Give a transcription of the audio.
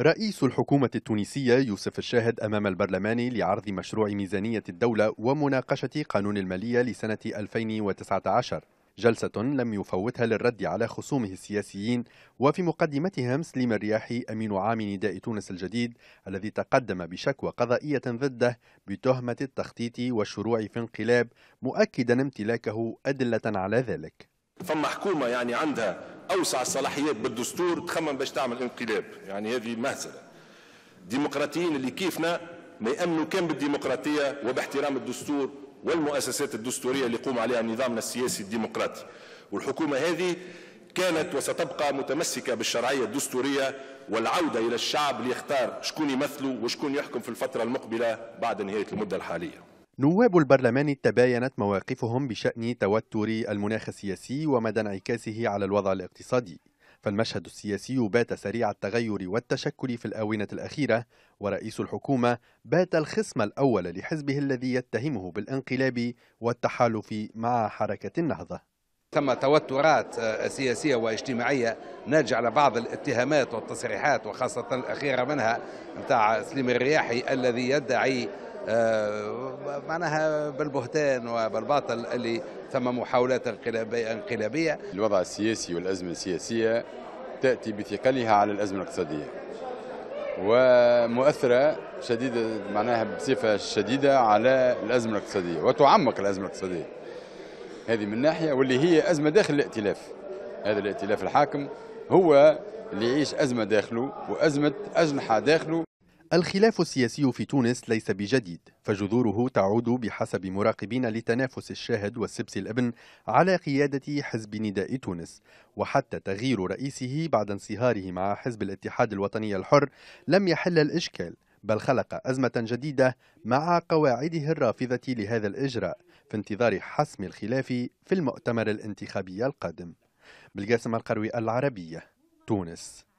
رئيس الحكومة التونسية يوسف الشاهد أمام البرلمان لعرض مشروع ميزانية الدولة ومناقشة قانون المالية لسنة 2019 جلسة لم يفوتها للرد على خصومه السياسيين وفي مقدمتهم سليم الرياحي أمين عام نداء تونس الجديد الذي تقدم بشكوى قضائية ضده بتهمة التخطيط والشروع في انقلاب مؤكدا امتلاكه أدلة على ذلك فما حكومة يعني عندها اوسع الصلاحيات بالدستور تخمم باش تعمل انقلاب يعني هذه مهزله الديمقراطيين اللي كيفنا ما يامنوا كان بالديمقراطيه وباحترام الدستور والمؤسسات الدستوريه اللي يقوم عليها نظامنا السياسي الديمقراطي والحكومه هذه كانت وستبقى متمسكة بالشرعية الدستورية والعودة إلى الشعب ليختار شكون يمثله وشكون يحكم في الفترة المقبلة بعد نهاية المدة الحالية نواب البرلمان تباينت مواقفهم بشأن توتر المناخ السياسي ومدى انعكاسه على الوضع الاقتصادي فالمشهد السياسي بات سريع التغير والتشكل في الآونة الأخيرة ورئيس الحكومة بات الخصم الأول لحزبه الذي يتهمه بالانقلاب والتحالف مع حركة النهضة ثم توترات سياسية واجتماعية ناتجة على بعض الاتهامات والتصريحات وخاصة الأخيرة منها نتاع سليم الرياحي الذي يدعي آه، معناها بالبهتان وبالباطل اللي ثم محاولات انقلابية الوضع السياسي والأزمة السياسية تأتي بثقلها على الأزمة الاقتصادية ومؤثرة شديدة معناها بصفة شديدة على الأزمة الاقتصادية وتعمق الأزمة الاقتصادية هذه من ناحية واللي هي أزمة داخل الائتلاف هذا الائتلاف الحاكم هو اللي يعيش أزمة داخله وأزمة أجنحة داخله الخلاف السياسي في تونس ليس بجديد فجذوره تعود بحسب مراقبين لتنافس الشاهد والسبسي الابن على قيادة حزب نداء تونس وحتى تغيير رئيسه بعد انصهاره مع حزب الاتحاد الوطني الحر لم يحل الإشكال بل خلق أزمة جديدة مع قواعده الرافضة لهذا الإجراء في انتظار حسم الخلاف في المؤتمر الانتخابي القادم بالقاسم القروي العربية تونس